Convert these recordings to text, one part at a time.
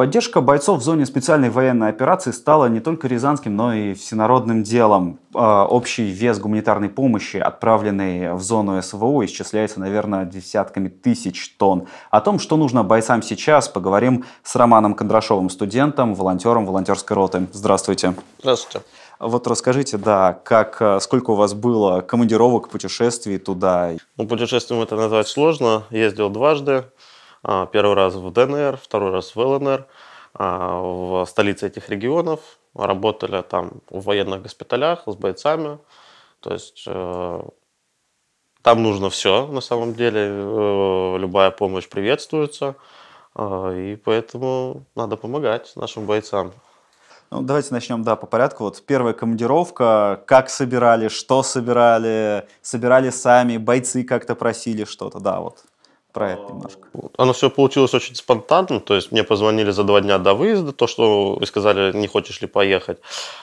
Поддержка бойцов в зоне специальной военной операции стала не только рязанским, но и всенародным делом. А, общий вес гуманитарной помощи, отправленной в зону СВО, исчисляется, наверное, десятками тысяч тонн. О том, что нужно бойцам сейчас, поговорим с Романом Кондрашовым, студентом, волонтером волонтерской роты. Здравствуйте. Здравствуйте. Вот расскажите, да, как, э, сколько у вас было командировок, путешествий туда? Ну, путешествием это назвать сложно. Ездил дважды. А, первый раз в ДНР, второй раз в ЛНР, а, в столице этих регионов. Работали там в военных госпиталях с бойцами. То есть э, там нужно все, на самом деле. Э, любая помощь приветствуется. А, и поэтому надо помогать нашим бойцам. Ну, давайте начнем, да, по порядку. Вот первая командировка, как собирали, что собирали, собирали сами, бойцы как-то просили что-то, да, вот проект а, немножко. Вот. Оно все получилось очень спонтанно, то есть мне позвонили за два дня до выезда, то, что вы сказали, не хочешь ли поехать.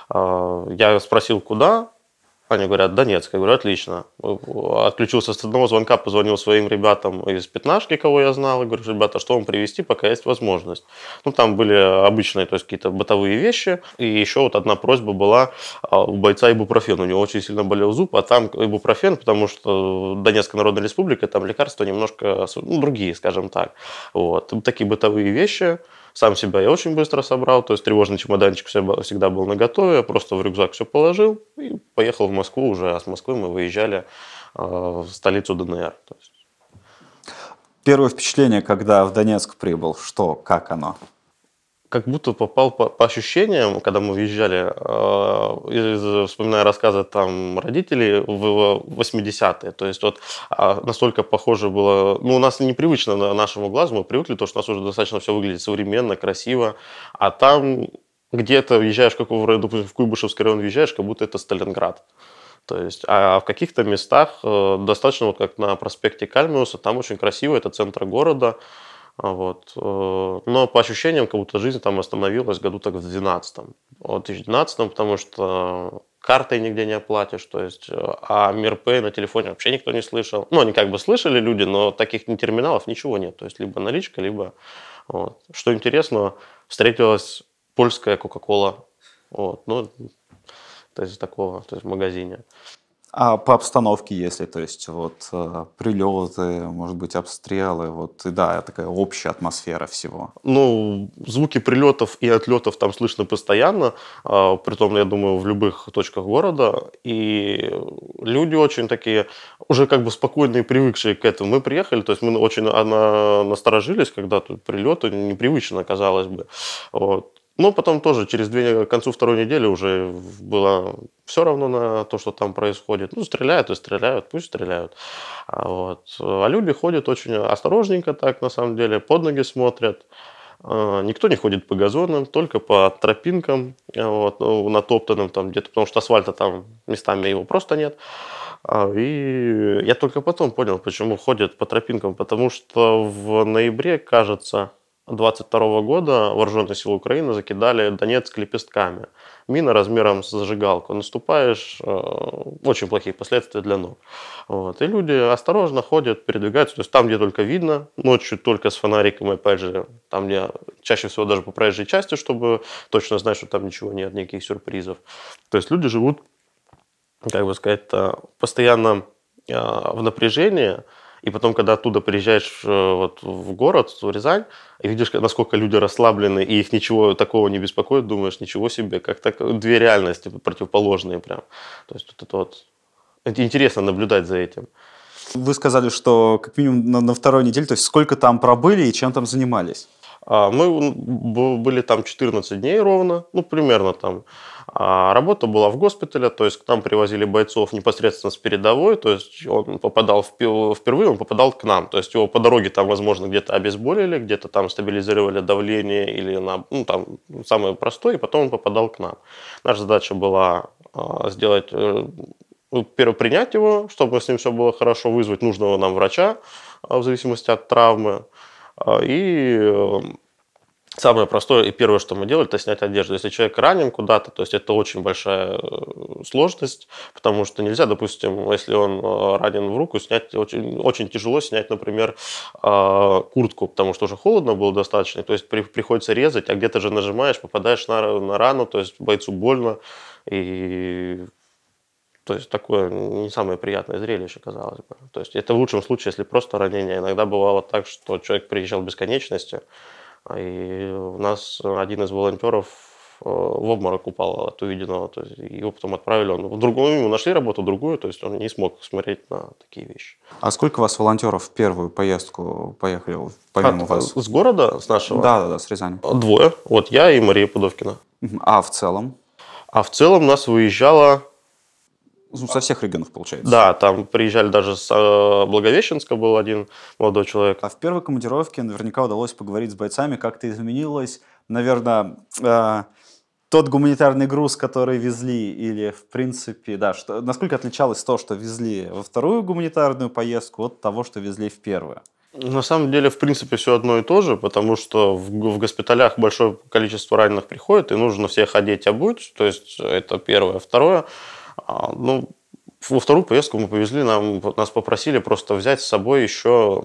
А, я спросил, куда, они говорят, Донецк. Я говорю, отлично. Э, отключился с одного звонка, позвонил своим ребятам из пятнашки, кого я знал, и говорю, ребята, что вам привезти, пока есть возможность. Ну, там были обычные, то есть какие-то бытовые вещи. И еще вот одна просьба была а, у бойца ибупрофен. У него очень сильно болел зуб, а там ибупрофен, потому что Донецкая Народная Республика, там лекарства немножко ну, другие, скажем так. Вот. Такие бытовые вещи. Сам себя я очень быстро собрал, то есть тревожный чемоданчик всегда был наготове, я просто в рюкзак все положил и поехал в Москву уже, а с Москвы мы выезжали а, в столицу ДНР. Первое впечатление, когда в Донецк прибыл, что, как оно? как будто попал по, по ощущениям, когда мы въезжали, э, из, вспоминая рассказы там родителей в 80-е. То есть вот а, настолько похоже было... Ну, у нас непривычно на нашему глазу, мы привыкли, то, что у нас уже достаточно все выглядит современно, красиво, а там где-то въезжаешь, как в, допустим, в Куйбышевский район въезжаешь, как будто это Сталинград. То есть, а в каких-то местах, э, достаточно вот как на проспекте Кальмиуса, там очень красиво, это центр города, а вот. Э, но по ощущениям, как будто жизнь там остановилась году так в 2012. В 2012, потому что картой нигде не оплатишь, то есть, э, а Мирпэй на телефоне вообще никто не слышал. Ну, они как бы слышали люди, но таких не терминалов ничего нет, то есть, либо наличка, либо... Вот. Что интересно, встретилась польская Кока-Кола, вот, ну, то есть, такого, то есть, в магазине. А по обстановке, если, то есть вот э, прилеты, может быть, обстрелы, вот, и да, такая общая атмосфера всего. Ну, звуки прилетов и отлетов там слышно постоянно, а, притом, я думаю, в любых точках города, и люди очень такие, уже как бы спокойные, привыкшие к этому. Мы приехали, то есть мы очень а, насторожились, когда тут прилеты, непривычно, казалось бы. Вот. Но ну, потом тоже через две, к концу второй недели уже было все равно на то, что там происходит. Ну, стреляют и стреляют, пусть стреляют. А, вот. а люди ходят очень осторожненько так, на самом деле, под ноги смотрят. А, никто не ходит по газонам, только по тропинкам, а вот, ну, натоптанным там где-то, потому что асфальта там местами его просто нет. А, и я только потом понял, почему ходят по тропинкам, потому что в ноябре, кажется, 22 года вооруженные силы Украины закидали Донецк лепестками. Мина размером с зажигалку. Наступаешь, э, очень плохие последствия для ног. Вот. И люди осторожно ходят, передвигаются. То есть там, где только видно, ночью только с фонариком, опять же, там, где чаще всего даже по проезжей части, чтобы точно знать, что там ничего нет, никаких сюрпризов. То есть люди живут, как бы сказать, постоянно э, в напряжении, и потом, когда оттуда приезжаешь э, вот, в город, в Рязань, и видишь, насколько люди расслаблены, и их ничего такого не беспокоит, думаешь, ничего себе, как так, две реальности противоположные прям. То есть вот это вот, интересно наблюдать за этим. Вы сказали, что как минимум на, на второй неделе, то есть сколько там пробыли и чем там занимались? А, мы были там 14 дней ровно, ну примерно там. А работа была в госпитале, то есть к нам привозили бойцов непосредственно с передовой, то есть он попадал в, впервые, он попадал к нам, то есть его по дороге там, возможно, где-то обезболили, где-то там стабилизировали давление или на, ну, там самое простое, и потом он попадал к нам. Наша задача была а, сделать э, ну, принять его, чтобы с ним все было хорошо, вызвать нужного нам врача а, в зависимости от травмы а, и э, Самое простое и первое, что мы делали, это снять одежду. Если человек ранен куда-то, то есть это очень большая э, сложность, потому что нельзя, допустим, если он э, ранен в руку, снять очень, очень тяжело снять, например, э, куртку, потому что уже холодно было достаточно, то есть при, приходится резать, а где-то же нажимаешь, попадаешь на, на рану, то есть бойцу больно, и то есть такое не самое приятное зрелище, казалось бы. То есть это в лучшем случае, если просто ранение. Иногда бывало так, что человек приезжал в бесконечности, и у нас один из волонтеров э, в обморок упал от увиденного. То есть его потом отправили, он в другую, ему нашли работу другую, то есть он не смог смотреть на такие вещи. А сколько у вас волонтеров в первую поездку поехали, помимо От, э, вас? С города, с нашего? Да, да, да, с Рязани. Двое, вот я и Мария Пудовкина. А в целом? А в целом нас выезжало ну, со всех регионов, получается. Да, там приезжали даже с э, Благовещенска был один молодой человек. А в первой командировке наверняка удалось поговорить с бойцами, как это изменилось. Наверное, э, тот гуманитарный груз, который везли, или, в принципе, да, что, насколько отличалось то, что везли во вторую гуманитарную поездку от того, что везли в первую? На самом деле, в принципе, все одно и то же, потому что в, в госпиталях большое количество раненых приходит, и нужно всех одеть, обуть, то есть это первое. Второе, а, ну, во вторую поездку мы повезли, нам, нас попросили просто взять с собой еще,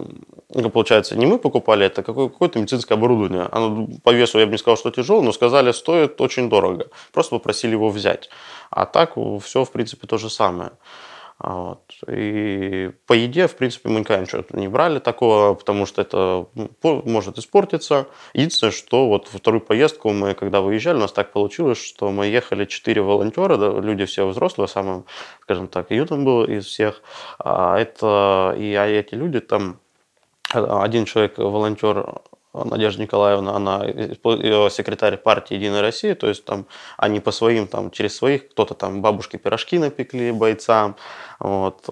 ну, получается, не мы покупали, это какое-то медицинское оборудование. Оно ну, по весу, я бы не сказал, что тяжелое, но сказали, стоит очень дорого. Просто попросили его взять. А так все, в принципе, то же самое. А вот. И по еде, в принципе, мы никогда ничего не брали такого, потому что это может испортиться. Единственное, что вот во вторую поездку мы, когда выезжали, у нас так получилось, что мы ехали четыре волонтера, да, люди все взрослые, самым, скажем так, уютным был из всех. А это, и а эти люди там, э, один человек волонтер Надежда Николаевна, она секретарь партии «Единая Россия», то есть там они по своим, там через своих, кто-то там бабушки пирожки напекли бойцам. Вот.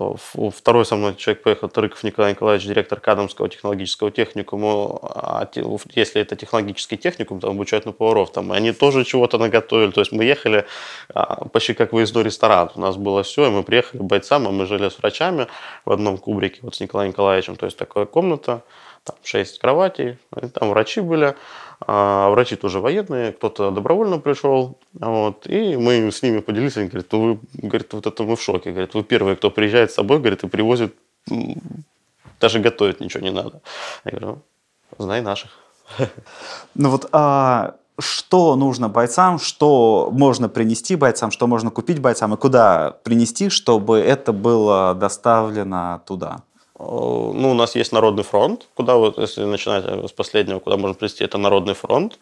Второй со мной человек поехал, Тарыков Николай Николаевич, директор Кадамского технологического техникума. А если это технологический техникум, там обучают на поваров, там и они тоже чего-то наготовили. То есть мы ехали а, почти как выездной ресторан. У нас было все, и мы приехали к бойцам, а мы жили с врачами в одном кубрике вот с Николаем Николаевичем. То есть такая комната, там 6 кроватей, и там врачи были, а врачи тоже военные, кто-то добровольно пришел, вот, и мы с ними поделились, они говорят, вы, говорит, вот это мы в шоке, говорит, вы первые, кто приезжает с собой, говорит, и привозит, даже готовить ничего не надо. Я говорю, «Ну, знай наших. Ну вот, а что нужно бойцам, что можно принести бойцам, что можно купить бойцам и куда принести, чтобы это было доставлено туда? Э, ну, у нас есть Народный фронт, куда вот, если начинать э, с последнего, куда можно прийти, это Народный фронт.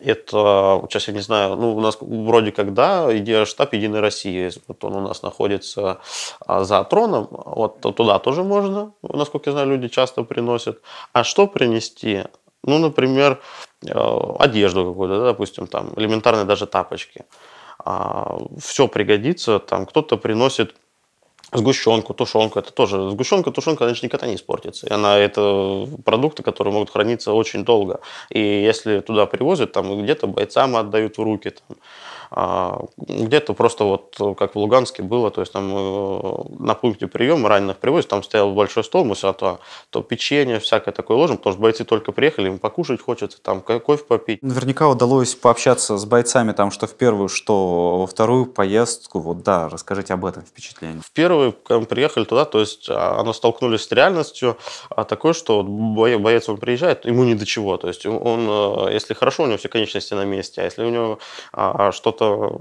Это, сейчас я не знаю, ну, у нас вроде когда штаб Единой России, вот он у нас находится а, за троном, вот туда тоже можно, насколько я знаю, люди часто приносят. А что принести? Ну, например, э, одежду какую-то, да, допустим, там элементарные даже тапочки. А, Все пригодится, там кто-то приносит сгущенку, тушенку. Это тоже сгущенка, тушенка, она никогда не испортится. И она это продукты, которые могут храниться очень долго. И если туда привозят, там где-то бойцам отдают в руки. Там, а, где-то просто вот э, как в Луганске было, то есть там э, на пункте приема раненых привозят, там стоял большой стол, мы все то, то печенье всякое такое ложим, потому что бойцы только приехали, им покушать хочется, там кофе попить. Наверняка удалось пообщаться с бойцами там, что в первую, что во вторую поездку, вот да, расскажите об этом впечатлении. В первую, когда мы приехали туда, то есть а, оно столкнулись с реальностью а такой, что вот боец, он приезжает, ему не до чего, то есть он, э, если хорошо, у него все конечности на месте, а если у него а, что-то чего-то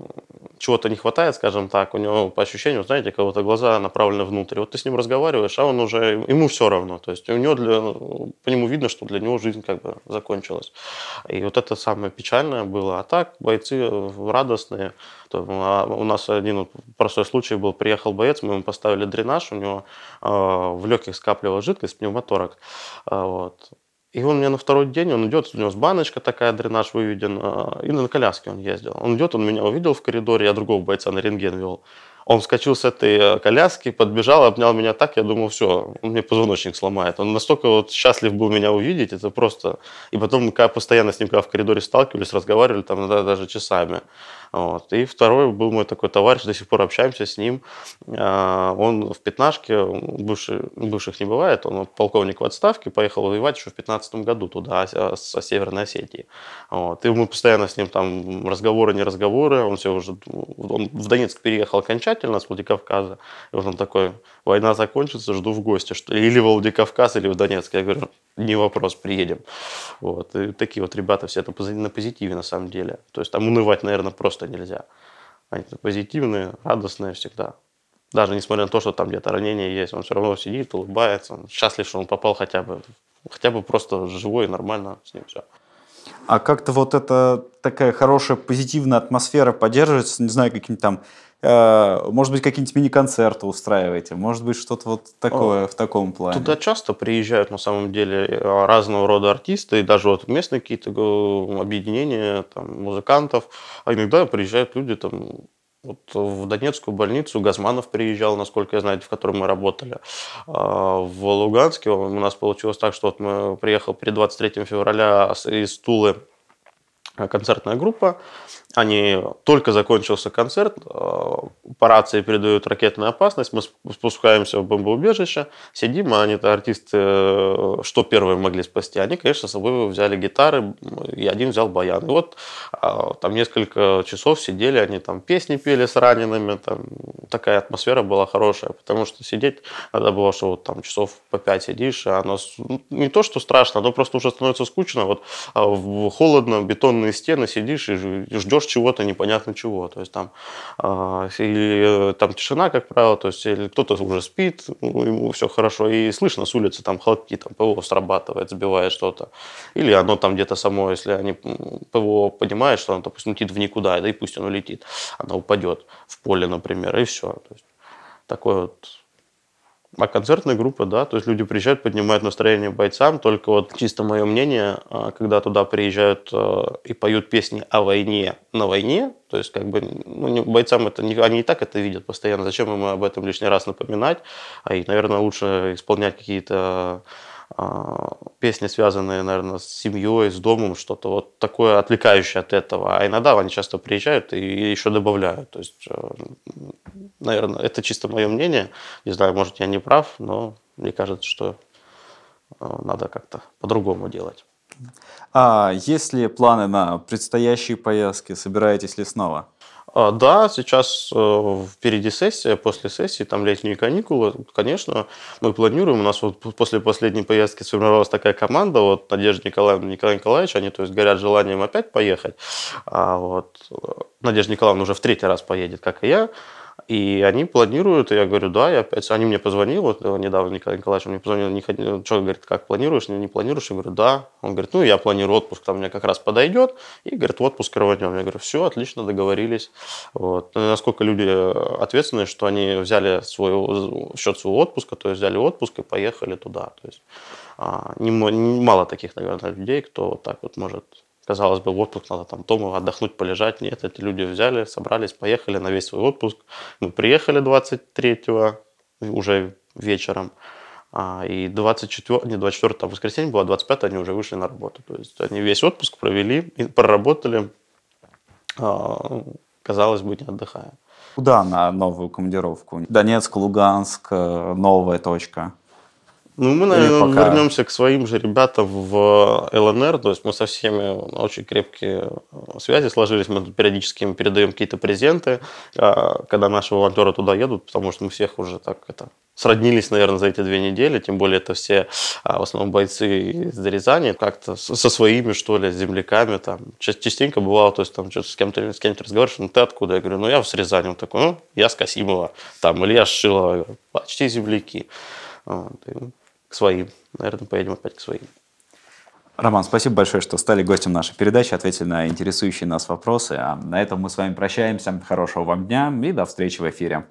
чего-то не хватает, скажем так, у него по ощущению, знаете, как то глаза направлены внутрь. Вот ты с ним разговариваешь, а он уже, ему все равно. То есть у него для, ну, по нему видно, что для него жизнь как бы закончилась. И вот это самое печальное было. А так бойцы э, радостные. Ну, а у нас один простой случай был, приехал боец, мы ему поставили дренаж, у него э, в легких скапливалась жидкость, пневмоторак. Э, вот и он мне на второй день, он идет, у него с баночка такая, дренаж выведен, а, и на коляске он ездил. Он идет, он меня увидел в коридоре, я другого бойца на рентген вел. Он вскочил с этой э, коляски, подбежал, обнял меня так, я думал, все, он мне позвоночник сломает. Он настолько вот счастлив был меня увидеть, это просто... И потом мы постоянно с ним, когда в коридоре сталкивались, разговаривали там иногда даже часами. Вот. И второй был мой такой товарищ, до сих пор общаемся с ним. А, он в пятнашке, бывший, бывших не бывает, он полковник в отставке, поехал воевать еще в пятнадцатом году туда, а, со Северной Осетии. Вот. И мы постоянно с ним там разговоры, не разговоры, он все уже, он в Донецк переехал окончательно с Владикавказа, и вот он такой, война закончится, жду в гости, что или в Владикавказ, или в Донецк. Я говорю, не вопрос, приедем. Вот. И такие вот ребята все это на позитиве на самом деле. То есть там унывать, наверное, просто что нельзя. Они позитивные, радостные всегда. Даже несмотря на то, что там где-то ранение есть, он все равно сидит, улыбается. Он счастлив, что он попал хотя бы, хотя бы просто живой, нормально с ним все. А как-то вот эта такая хорошая позитивная атмосфера поддерживается, не знаю, каким там э, может быть, какие-нибудь мини-концерты устраиваете, может быть, что-то вот такое О, в таком плане. Туда часто приезжают, на самом деле, э, разного рода артисты, и даже вот местные какие-то э, объединения там, музыкантов. А иногда приезжают люди там вот э, в Донецкую больницу Газманов приезжал, насколько я знаю, в которой мы работали. А, в Луганске у нас получилось так, что вот мы приехал при 23 февраля из Тулы Э, концертная группа. Они только закончился концерт, э, по рации передают ракетную опасность, мы спускаемся в бомбоубежище, сидим, а они-то артисты, э, что первые могли спасти? Они, конечно, с собой взяли гитары, и один взял баян. И вот там несколько часов сидели, они там песни пели с ранеными, там такая атмосфера была хорошая, потому что сидеть надо было, что вот там часов по пять сидишь, а оно ну, не то, что страшно, оно просто уже становится скучно, вот холодно, бетонный бетонные стены, сидишь и ждешь чего-то непонятно чего. То есть там, а, э, или там тишина, как правило, то есть или кто-то уже спит, ну, ему все хорошо, и слышно с улицы там хлопки, там ПВО срабатывает, сбивает что-то. Или оно там где-то само, если они ПВО понимает, что оно, допустим, летит в никуда, да и пусть оно летит, оно упадет в поле, например, и все. То есть, такой вот а концертная группа, да, то есть люди приезжают, поднимают настроение бойцам, только вот чисто мое мнение, а, когда туда приезжают э, и поют песни о войне на войне, то есть как бы ну, бойцам это, они и так это видят постоянно, зачем им об этом лишний раз напоминать, а и, наверное, лучше исполнять какие-то а, песни, связанные, наверное, с семьей, с домом, что-то вот такое отвлекающее от этого. А иногда они часто приезжают и еще добавляют. То есть, э, наверное, это чисто мое мнение. Не знаю, может, я не прав, но мне кажется, что э, надо как-то по-другому делать. А есть ли планы на предстоящие поездки? Собираетесь ли снова? А, да, сейчас э, впереди сессия, после сессии, там летние каникулы, конечно, мы планируем, у нас вот после последней поездки сформировалась такая команда, вот Надежда Николаевна, Николай Николаевич, они то есть горят желанием опять поехать, а вот э, Надежда Николаевна уже в третий раз поедет, как и я, и они планируют, и я говорю, да, я опять... Они мне позвонили, вот э, недавно Николай Николаевич мне позвонил, не что, говорит, как планируешь, не, не планируешь? Я говорю, да. Он говорит, ну, я планирую отпуск, там мне как раз подойдет, и, говорит, в отпуск рванем. Я говорю, все, отлично, договорились. Вот. Ну, насколько люди э, ответственные, что они взяли свой, счет своего отпуска, то есть взяли отпуск и поехали туда. То есть а, не, мало таких, наверное, людей, кто вот так вот может Казалось бы, в отпуск надо там дома отдохнуть, полежать. Нет, эти люди взяли, собрались, поехали на весь свой отпуск. Мы приехали 23-го уже вечером. А, и 24, не 24, а воскресенье было, 25 они уже вышли на работу. То есть они весь отпуск провели, и проработали, а, казалось бы, не отдыхая. Куда на новую командировку? Донецк, Луганск, э, новая точка. Ну, мы, наверное, пока... вернемся к своим же ребятам в ЛНР. Э, то есть мы со всеми э, очень крепкие э, связи сложились. Мы периодически им передаем какие-то презенты, когда наши волонтеры туда едут, потому что мы всех уже так это сроднились, наверное, за эти две недели. Тем более это все а, в основном бойцы из Рязани, как-то со своими, что ли, земляками. Там. Частенько бывало, то есть там что-то с кем-то с кем разговариваешь, ну ты откуда? Я говорю, ну я с Рязани. Он такой, ну я с Касимова, там, или я с Шилова. Почти земляки. Вот к своим. Наверное, поедем опять к своим. Роман, спасибо большое, что стали гостем нашей передачи, ответили на интересующие нас вопросы. А на этом мы с вами прощаемся. Хорошего вам дня и до встречи в эфире.